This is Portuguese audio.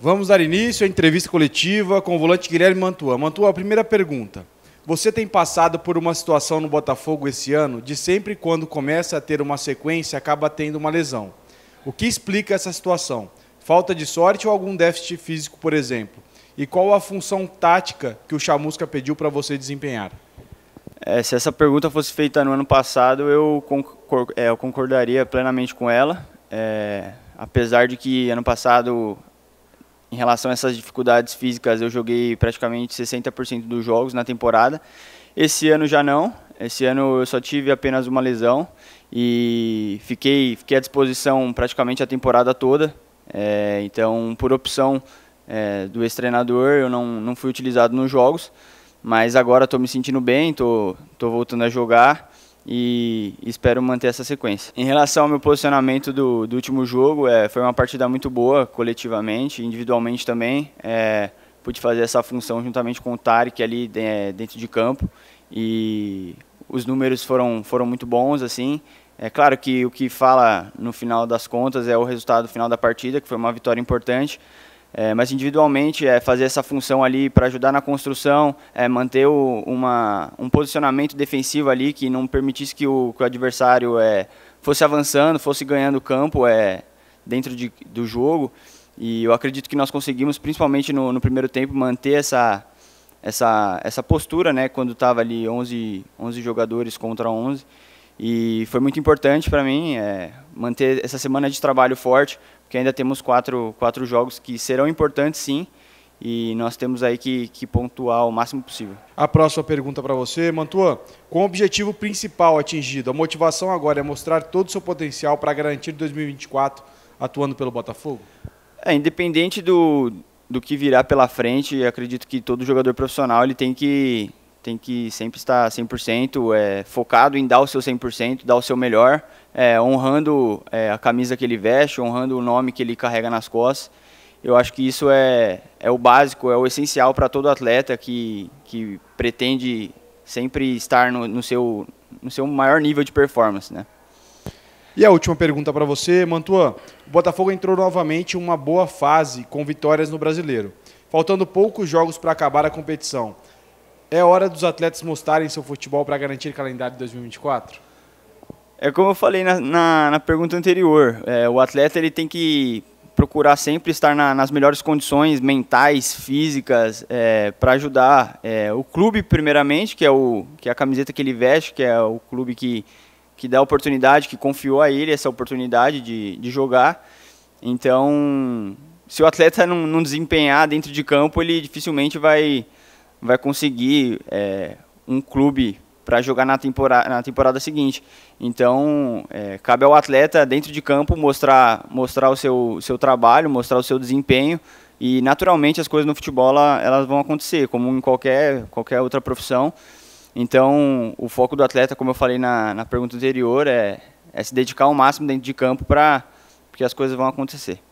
Vamos dar início à entrevista coletiva com o volante Guilherme Mantua. Mantua, a primeira pergunta. Você tem passado por uma situação no Botafogo esse ano de sempre quando começa a ter uma sequência acaba tendo uma lesão. O que explica essa situação? Falta de sorte ou algum déficit físico, por exemplo? E qual a função tática que o Chamusca pediu para você desempenhar? É, se essa pergunta fosse feita no ano passado, eu, concor é, eu concordaria plenamente com ela. É, apesar de que ano passado em relação a essas dificuldades físicas, eu joguei praticamente 60% dos jogos na temporada. Esse ano já não. Esse ano eu só tive apenas uma lesão e fiquei, fiquei à disposição praticamente a temporada toda. É, então, por opção é, do ex-treinador, eu não, não fui utilizado nos jogos. Mas agora estou me sentindo bem, estou voltando a jogar e espero manter essa sequência. Em relação ao meu posicionamento do, do último jogo, é, foi uma partida muito boa coletivamente, individualmente também. É, pude fazer essa função juntamente com o Tarek ali é, dentro de campo e os números foram, foram muito bons assim. É claro que o que fala no final das contas é o resultado final da partida, que foi uma vitória importante, é, mas individualmente é fazer essa função ali para ajudar na construção, é manter o, uma, um posicionamento defensivo ali que não permitisse que o, que o adversário é, fosse avançando, fosse ganhando campo é, dentro de, do jogo. E eu acredito que nós conseguimos, principalmente no, no primeiro tempo, manter essa, essa, essa postura, né, quando estava ali 11, 11 jogadores contra 11. E foi muito importante para mim. É, manter essa semana de trabalho forte, porque ainda temos quatro, quatro jogos que serão importantes, sim, e nós temos aí que, que pontuar o máximo possível. A próxima pergunta para você, Mantua. Com o objetivo principal atingido, a motivação agora é mostrar todo o seu potencial para garantir 2024 atuando pelo Botafogo? É, independente do, do que virá pela frente, acredito que todo jogador profissional ele tem que tem que sempre estar 100%, é, focado em dar o seu 100%, dar o seu melhor, é, honrando é, a camisa que ele veste, honrando o nome que ele carrega nas costas. Eu acho que isso é, é o básico, é o essencial para todo atleta que, que pretende sempre estar no, no, seu, no seu maior nível de performance. Né? E a última pergunta para você, Mantua. O Botafogo entrou novamente em uma boa fase com vitórias no Brasileiro. Faltando poucos jogos para acabar a competição. É hora dos atletas mostrarem seu futebol para garantir o calendário de 2024? É como eu falei na, na, na pergunta anterior, é, o atleta ele tem que procurar sempre estar na, nas melhores condições mentais, físicas, é, para ajudar é, o clube primeiramente, que é, o, que é a camiseta que ele veste, que é o clube que, que dá a oportunidade, que confiou a ele essa oportunidade de, de jogar. Então, se o atleta não, não desempenhar dentro de campo, ele dificilmente vai vai conseguir é, um clube para jogar na temporada, na temporada seguinte. Então, é, cabe ao atleta, dentro de campo, mostrar, mostrar o seu, seu trabalho, mostrar o seu desempenho. E, naturalmente, as coisas no futebol elas vão acontecer, como em qualquer, qualquer outra profissão. Então, o foco do atleta, como eu falei na, na pergunta anterior, é, é se dedicar ao máximo dentro de campo para que as coisas vão acontecer.